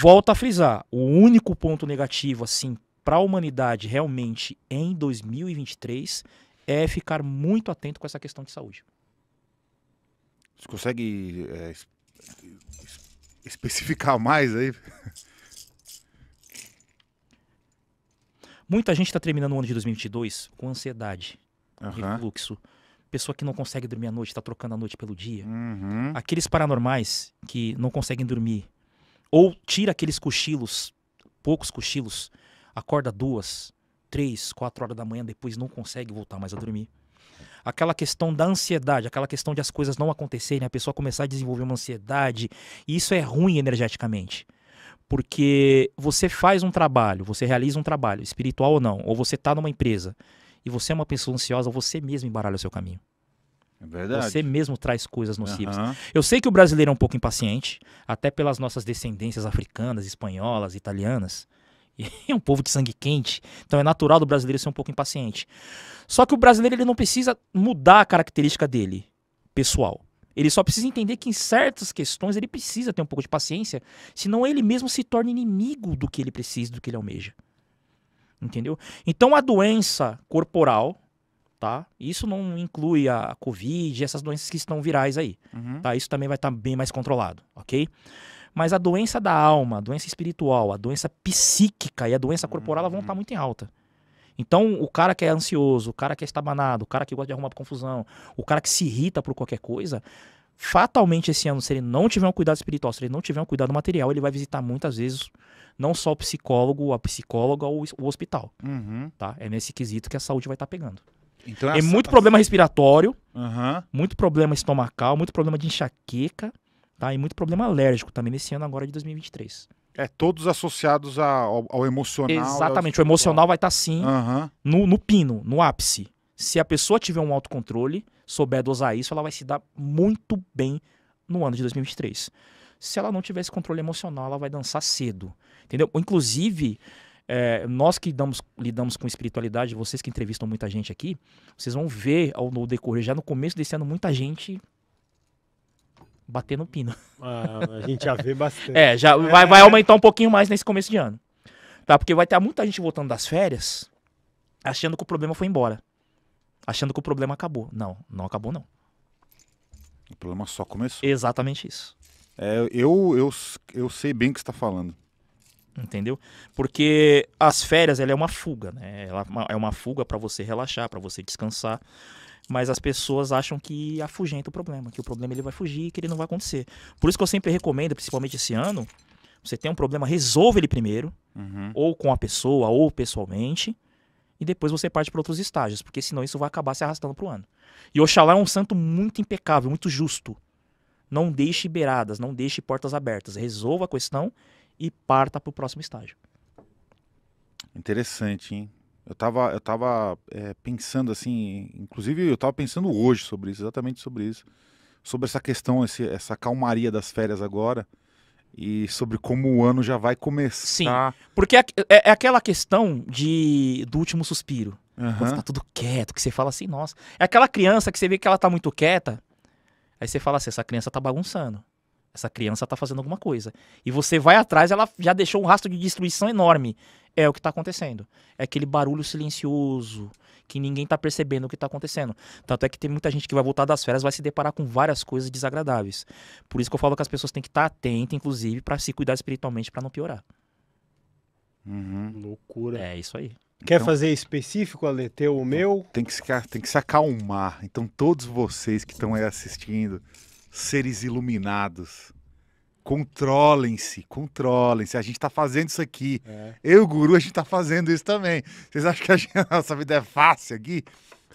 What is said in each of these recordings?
Volto a frisar, o único ponto negativo assim para a humanidade realmente em 2023 é ficar muito atento com essa questão de saúde. Você consegue é, especificar mais aí? Muita gente está terminando o ano de 2022 com ansiedade, uhum. refluxo. Pessoa que não consegue dormir à noite, está trocando a noite pelo dia. Uhum. Aqueles paranormais que não conseguem dormir ou tira aqueles cochilos, poucos cochilos, acorda duas, três, quatro horas da manhã, depois não consegue voltar mais a dormir. Aquela questão da ansiedade, aquela questão de as coisas não acontecerem, a pessoa começar a desenvolver uma ansiedade, e isso é ruim energeticamente. Porque você faz um trabalho, você realiza um trabalho, espiritual ou não, ou você está numa empresa, e você é uma pessoa ansiosa, você mesmo embaralha o seu caminho. É verdade. Você mesmo traz coisas nocivas. Uhum. Eu sei que o brasileiro é um pouco impaciente, até pelas nossas descendências africanas, espanholas, italianas. é um povo de sangue quente, então é natural do brasileiro ser um pouco impaciente. Só que o brasileiro ele não precisa mudar a característica dele, pessoal. Ele só precisa entender que em certas questões ele precisa ter um pouco de paciência, senão ele mesmo se torna inimigo do que ele precisa, do que ele almeja. Entendeu? Então a doença corporal, tá? Isso não inclui a Covid, essas doenças que estão virais aí, uhum. tá? Isso também vai estar tá bem mais controlado, ok? Mas a doença da alma, a doença espiritual, a doença psíquica e a doença corporal tá uhum. vão estar tá muito em alta. Então, o cara que é ansioso, o cara que é estabanado, o cara que gosta de arrumar confusão, o cara que se irrita por qualquer coisa, fatalmente esse ano, se ele não tiver um cuidado espiritual, se ele não tiver um cuidado material, ele vai visitar muitas vezes não só o psicólogo, a psicóloga ou o hospital. Uhum. Tá? É nesse quesito que a saúde vai estar tá pegando. Então é, é muito problema respiratório, uhum. muito problema estomacal, muito problema de enxaqueca, tá? E muito problema alérgico também nesse ano agora de 2023. É, todos associados ao, ao emocional. Exatamente, ao o emocional vai estar tá, sim uhum. no, no pino, no ápice. Se a pessoa tiver um autocontrole, souber dosar isso, ela vai se dar muito bem no ano de 2023. Se ela não tiver esse controle emocional, ela vai dançar cedo. Entendeu? Inclusive, é, nós que damos, lidamos com espiritualidade, vocês que entrevistam muita gente aqui, vocês vão ver ao, no decorrer, já no começo desse ano, muita gente bater no pino. Ah, a gente já vê bastante. é, já é. Vai, vai aumentar um pouquinho mais nesse começo de ano. Tá? Porque vai ter muita gente voltando das férias achando que o problema foi embora. Achando que o problema acabou. Não, não acabou, não. O problema só começou. Exatamente isso. É, eu, eu, eu sei bem o que você está falando entendeu? Porque as férias ela é uma fuga, né? Ela é uma é fuga para você relaxar, para você descansar. Mas as pessoas acham que afugenta o problema, que o problema ele vai fugir e que ele não vai acontecer. Por isso que eu sempre recomendo, principalmente esse ano, você tem um problema, resolve ele primeiro, uhum. ou com a pessoa, ou pessoalmente, e depois você parte para outros estágios, porque senão isso vai acabar se arrastando para o ano. E Oxalá é um santo muito impecável, muito justo. Não deixe beiradas, não deixe portas abertas. Resolva a questão e parta para o próximo estágio. Interessante, hein? Eu estava eu tava, é, pensando assim, inclusive eu estava pensando hoje sobre isso, exatamente sobre isso, sobre essa questão, esse, essa calmaria das férias agora e sobre como o ano já vai começar. Sim, porque é, é, é aquela questão de do último suspiro. Uhum. Quando tá tudo quieto, que você fala assim, nossa. É aquela criança que você vê que ela tá muito quieta, aí você fala assim, essa criança tá bagunçando essa criança está fazendo alguma coisa. E você vai atrás, ela já deixou um rastro de destruição enorme. É o que está acontecendo. É aquele barulho silencioso que ninguém está percebendo o que está acontecendo. Tanto é que tem muita gente que vai voltar das férias, vai se deparar com várias coisas desagradáveis. Por isso que eu falo que as pessoas têm que estar tá atentas, inclusive, para se cuidar espiritualmente para não piorar. Uhum. Loucura. É isso aí. Quer então, fazer específico, Ale, teu o meu? Tem que, se, tem que se acalmar. Então, todos vocês que estão aí assistindo, seres iluminados. Controlem-se, controlem-se. A gente está fazendo isso aqui. É. Eu, guru, a gente está fazendo isso também. Vocês acham que a, gente, a nossa vida é fácil aqui?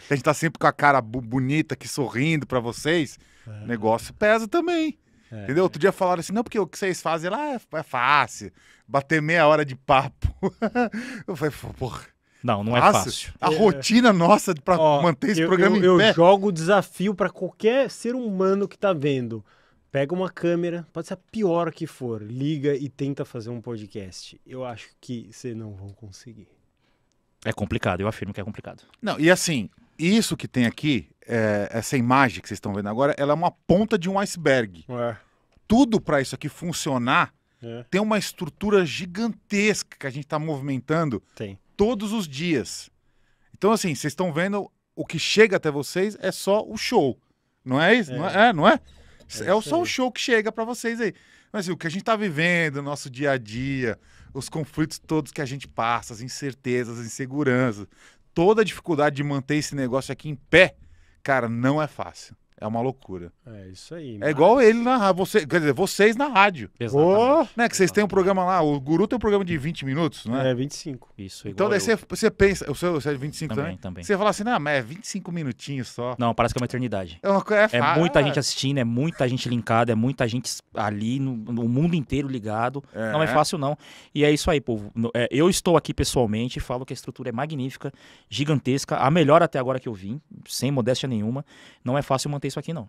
a gente está sempre com a cara bonita aqui sorrindo para vocês? É. negócio pesa também. É. Entendeu? Outro dia falaram assim: não, porque o que vocês fazem lá é, é fácil. Bater meia hora de papo. Eu falei, porra não, não fácil. é fácil. A é... rotina nossa para manter esse eu, programa eu, em pé. Eu jogo o desafio para qualquer ser humano que está vendo. Pega uma câmera, pode ser a pior que for, liga e tenta fazer um podcast. Eu acho que vocês não vão conseguir. É complicado, eu afirmo que é complicado. Não, e assim, isso que tem aqui, é, essa imagem que vocês estão vendo agora, ela é uma ponta de um iceberg. É. Tudo para isso aqui funcionar é. tem uma estrutura gigantesca que a gente está movimentando. Tem todos os dias. Então, assim, vocês estão vendo o que chega até vocês é só o show. Não é isso? É, não é? é não é? é, é só o show que chega para vocês aí. Mas assim, o que a gente está vivendo, nosso dia a dia, os conflitos todos que a gente passa, as incertezas, as inseguranças, toda a dificuldade de manter esse negócio aqui em pé, cara, não é fácil. É uma loucura. É isso aí. É igual ele na rádio. Você, quer dizer, vocês na rádio. Exatamente. né, que vocês têm um programa lá. O Guru tem um programa de 20 minutos, né? É, 25. Isso, igual Então daí você, você pensa. O seu é de 25 também? Também, também. Você fala assim, não, mas é 25 minutinhos só. Não, parece que é uma eternidade. É, uma, co- É, é muita é. gente assistindo, é muita gente linkada, é muita gente ali, no, no mundo inteiro ligado. É. Não é fácil, não. E é isso aí, povo. é, eu estou aqui pessoalmente, falo que a estrutura é magnífica, gigantesca, a melhor até agora que eu vim, sem modéstia nenhuma. Não é fácil manter ter isso aqui, não.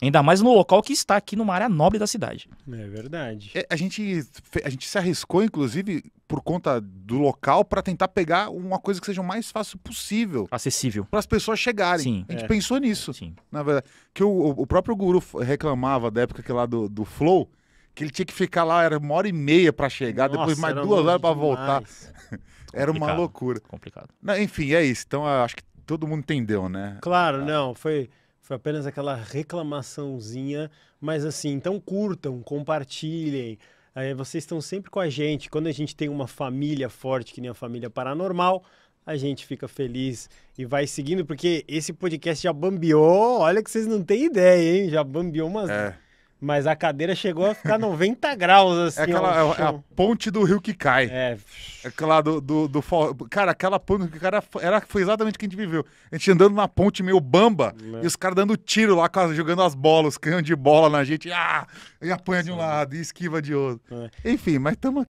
Ainda mais no local que está aqui, numa área nobre da cidade. É verdade. É, a, gente, a gente se arriscou, inclusive, por conta do local, para tentar pegar uma coisa que seja o mais fácil possível. Acessível. Para as pessoas chegarem. Sim. A gente é. pensou nisso. Sim. Na verdade. Que o, o próprio Guru reclamava da época que lá do, do Flow, que ele tinha que ficar lá, era uma hora e meia para chegar, Nossa, depois mais duas horas para voltar. era uma loucura. Complicado. Não, enfim, é isso. Então, acho que todo mundo entendeu, né? Claro, ah. não. Foi. Foi tipo, apenas aquela reclamaçãozinha, mas assim, então curtam, compartilhem. É, vocês estão sempre com a gente. Quando a gente tem uma família forte, que nem a família paranormal, a gente fica feliz e vai seguindo, porque esse podcast já bambiou. Olha que vocês não têm ideia, hein? Já bambiou umas. É mas a cadeira chegou a ficar 90 graus, é assim. É, aquela, ó, é, é a ponte do rio que cai. É. é aquela do, do, do Cara, aquela ponte que cara era, foi exatamente o que a gente viveu. A gente andando na ponte meio bamba e os caras dando tiro lá, jogando as bolas, canhão de bola na gente. Ah! E apanha de um lado e esquiva de outro. É. Enfim, mas estamos